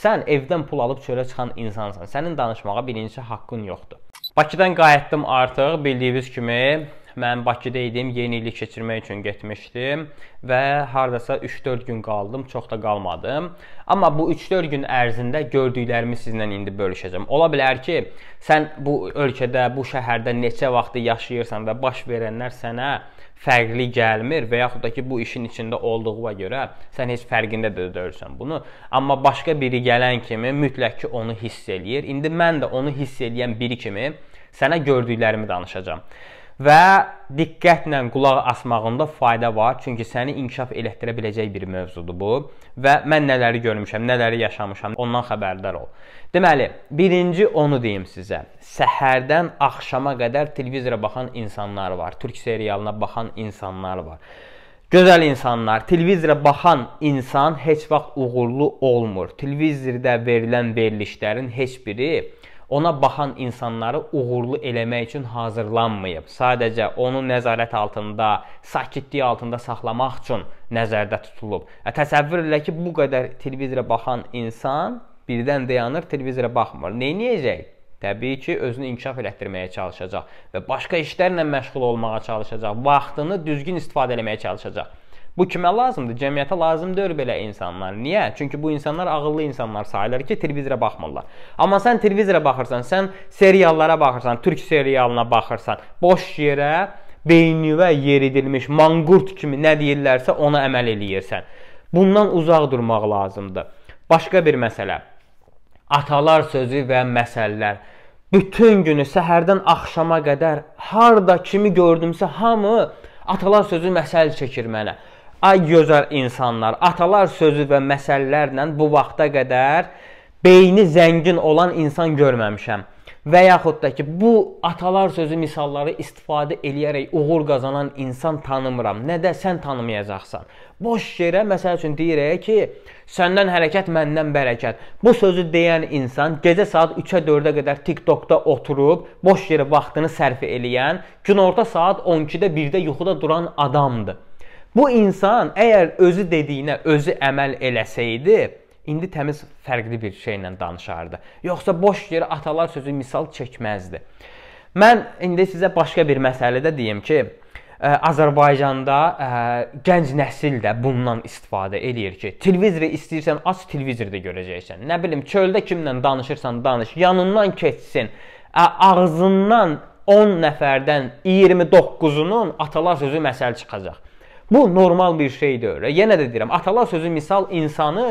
Sən evdən pul alıb çölə çıxan insansan. Sənin danışmağa birinci haqqın yoxdur. Bakıdan qayıtdım artıq. Bildiyiniz kimi Mən Bakıda idim, yeni ili keçirmək üçün getmişdim və hardasa 3-4 gün qaldım, çox da qalmadım. Amma bu 3-4 gün ərzində gördüklərimi sizinlə indi bölüşəcəm. Ola bilər ki, sən bu ölkədə, bu şəhərdə neçə vaxtı yaşayırsan və baş verənlər sənə fərqli gəlmir və yaxud da ki, bu işin içində olduğuna görə sən heç fərqində də deyilsən bunu. Amma başqa biri gələn kimi mütləq ki, onu hiss eləyir. İndi mən də onu hiss eləyən biri kimi sənə gördüklərimi danışacağam və diqqətlə qulaq asmağında fayda var. Çünki səni inkişaf elətdirə biləcək bir mövzudur bu və mən nələri görmüşəm, nələri yaşamışam, ondan xəbərdar ol. Deməli, birinci onu deyim sizə. Səhərdən axşama qədər televizora baxan insanlar var, türk serialına baxan insanlar var. Gözəl insanlar, televizora baxan insan heç vaxt uğurlu olmur. Televizorda verilən verilişlərin heç biri ona baxan insanları uğurlu eləmək üçün hazırlanmayıb. Sadəcə onu nəzarət altında, sakitlik altında saxlamaq üçün nəzərdə tutulub. Ə, e, təsəvvür elə ki, bu qədər televizora baxan insan birdən dayanır, televizora baxmır. Neyniyəcək? Təbii ki, özünü inkişaf elətdirməyə çalışacaq və başqa işlərlə məşğul olmağa çalışacaq, vaxtını düzgün istifadə etməyə çalışacaq. Bu kimə lazımdır? Cəmiyyətə lazım deyil belə insanlar. Niyə? Çünki bu insanlar ağıllı insanlar sayılır ki, televizora baxmırlar. Amma sən televizora baxırsan, sən seriallara baxırsan, türk serialına baxırsan, boş yerə beynivə yeridilmiş manqurt kimi nə deyirlərsə ona əməl eləyirsən. Bundan uzaq durmaq lazımdır. Başqa bir məsələ. Atalar sözü və məsəllər. Bütün günü səhərdən axşama qədər harda kimi gördümsə hamı atalar sözü məsəl çəkir mənə. Ay gözəl insanlar, atalar sözü və məsəllərlə bu vaxta qədər beyni zəngin olan insan görməmişəm. Və yaxud da ki, bu atalar sözü misalları istifadə eləyərək uğur qazanan insan tanımıram. Nə də sən tanımayacaqsan. Boş yerə məsəl üçün deyirək ki, səndən hərəkət, məndən bərəkət. Bu sözü deyən insan gecə saat 3-ə 4-ə qədər TikTokda oturub, boş yerə vaxtını sərf eləyən, günorta saat 12-də 1-də yuxuda duran adamdır. Bu insan əgər özü dediyinə özü əməl eləsəydi, indi təmiz fərqli bir şeylə danışardı. Yoxsa boş yerə atalar sözü misal çəkməzdi. Mən indi sizə başqa bir məsələdə deyim ki, ə, e, Azərbaycanda ə, e, gənc nəsil də bundan istifadə eləyir ki, televizoru istəyirsən aç, televizorda görəcəksən. Nə bilim, çöldə kimlə danışırsan danış, yanından keçsin. Ə, e, ağzından 10 nəfərdən 29-unun atalar sözü məsəl çıxacaq. Bu normal bir şeydir. Yenə də deyirəm, atalar sözü misal insanı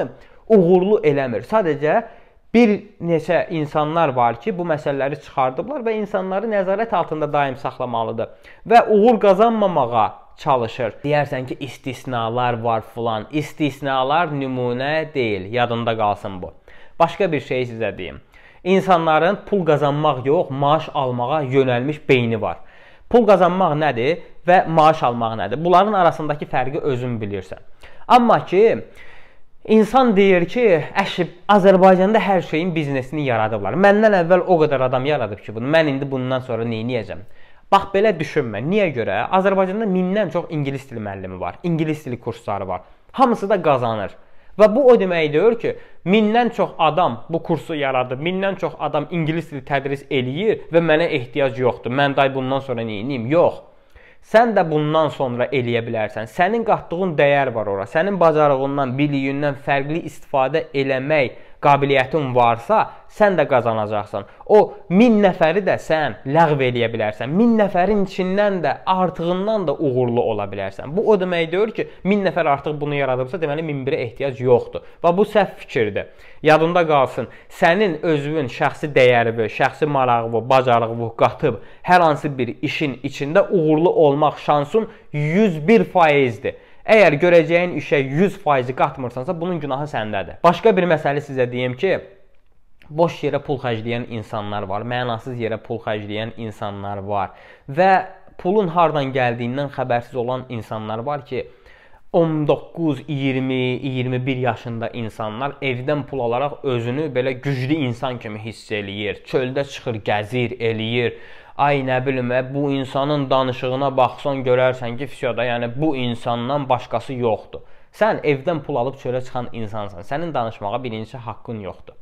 uğurlu eləmir. Sadəcə bir neçə insanlar var ki, bu məsələləri çıxardıblar və insanları nəzarət altında daim saxlamalıdır və uğur qazanmamağa çalışır. Deyərsən ki, istisnalar var filan. İstisnalar nümunə deyil. Yadında qalsın bu. Başqa bir şey sizə deyim. İnsanların pul qazanmaq yox, maaş almağa yönəlmiş beyni var. Pul qazanmaq nədir və maaş almaq nədir? Bunların arasındakı fərqi özün bilirsən. Amma ki, İnsan deyir ki, əşi Azərbaycanda hər şeyin biznesini yaradıblar. Məndən əvvəl o qədər adam yaradıb ki, bunu mən indi bundan sonra nə edəcəm? Bax belə düşünmə. Niyə görə? Azərbaycanda mindən çox ingilis dili müəllimi var, ingilis dili kursları var. Hamısı da qazanır. Və bu o deməkdir ki, mindən çox adam bu kursu yaradıb, mindən çox adam ingilis dili tədris eləyir və mənə ehtiyac yoxdur. Mən day bundan sonra nə edeyim? Yox. Sən də bundan sonra eləyə bilərsən. Sənin qatdığın dəyər var ora. Sənin bacarığından, biliyindən fərqli istifadə eləmək qabiliyyətin varsa, sən də qazanacaqsan. O 1000 nəfəri də sən ləğv eləyə bilərsən. 1000 nəfərin içindən də artığından da uğurlu ola bilərsən. Bu o deməkdir ki, 1000 nəfər artıq bunu yaradıbsa, deməli 1001-ə ehtiyac yoxdur. Və bu səhv fikirdir. Yadında qalsın. Sənin özünün şəxsi dəyərini, şəxsi marağını, bacarığını qatıb hər hansı bir işin içində uğurlu olmaq şansın 101%-dir. Əgər görəcəyin işə 100% qatmırsansa, bunun günahı səndədir. Başqa bir məsələ sizə deyim ki, boş yerə pul xərcləyən insanlar var, mənasız yerə pul xərcləyən insanlar var və pulun hardan gəldiyindən xəbərsiz olan insanlar var ki, 19-20-21 yaşında insanlar evdən pul alaraq özünü belə güclü insan kimi hiss eləyir. Çöldə çıxır, gəzir, eləyir. Ay nə bilim, bu insanın danışığına baxsan görərsən ki, fisioda, yəni bu insandan başqası yoxdur. Sən evdən pul alıb çölə çıxan insansan. Sənin danışmağa birinci haqqın yoxdur.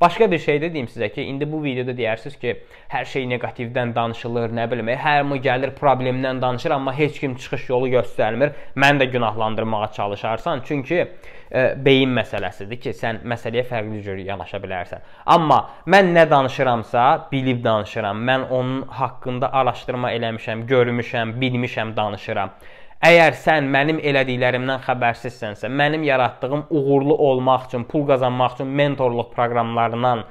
Başqa bir şey də deyim sizə ki, indi bu videoda deyərsiniz ki, hər şey neqativdən danışılır, nə bilim, e, hər mə gəlir problemdən danışır, amma heç kim çıxış yolu göstərmir. Mən də günahlandırmağa çalışarsan, çünki e, beyin məsələsidir ki, sən məsələyə fərqli cür yanaşa bilərsən. Amma mən nə danışıramsa, bilib danışıram. Mən onun haqqında araşdırma eləmişəm, görmüşəm, bilmişəm, danışıram. Əgər sən mənim elədiklərimdən xəbərsizsənsə, mənim yaratdığım uğurlu olmaq üçün, pul qazanmaq üçün mentorluq proqramlarından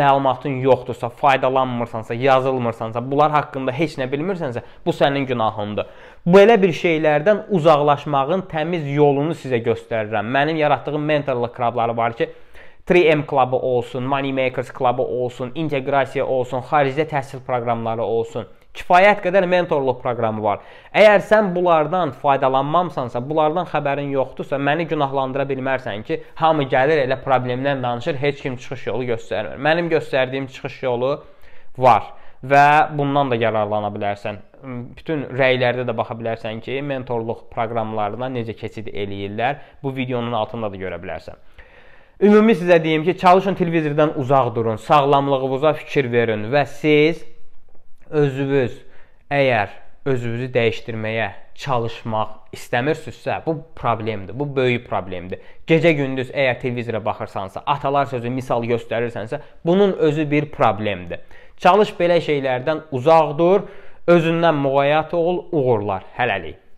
məlumatın yoxdursa, faydalanmırsansa, yazılmırsansa, bunlar haqqında heç nə bilmirsənsə, bu sənin günahındır. Belə bir şeylərdən uzaqlaşmağın təmiz yolunu sizə göstərirəm. Mənim yaratdığım mentorluq klubları var ki, 3M klubu olsun, Money Makers klubu olsun, inteqrasiya olsun, xaricdə təhsil proqramları olsun kifayət qədər mentorluq proqramı var. Əgər sən bunlardan faydalanmamsansa, bunlardan xəbərin yoxdursa, məni günahlandıra bilmərsən ki, hamı gəlir elə problemdən danışır, heç kim çıxış yolu göstərmir. Mənim göstərdiyim çıxış yolu var və bundan da yararlana bilərsən. Bütün rəylərdə də baxa bilərsən ki, mentorluq proqramlarına necə keçid eləyirlər. Bu videonun altında da görə bilərsən. Ümumi sizə deyim ki, çalışın televizordan uzaq durun, sağlamlığınıza fikir verin və siz özünüz əgər özünüzü dəyişdirməyə çalışmaq istəmirsinizsə, bu problemdir. Bu böyük problemdir. Gecə-gündüz əgər televizora baxırsansa, atalar sözü misal göstərirsənsə, bunun özü bir problemdir. Çalış belə şeylərdən uzaq dur, özündən muğayat ol, uğurlar hələlik.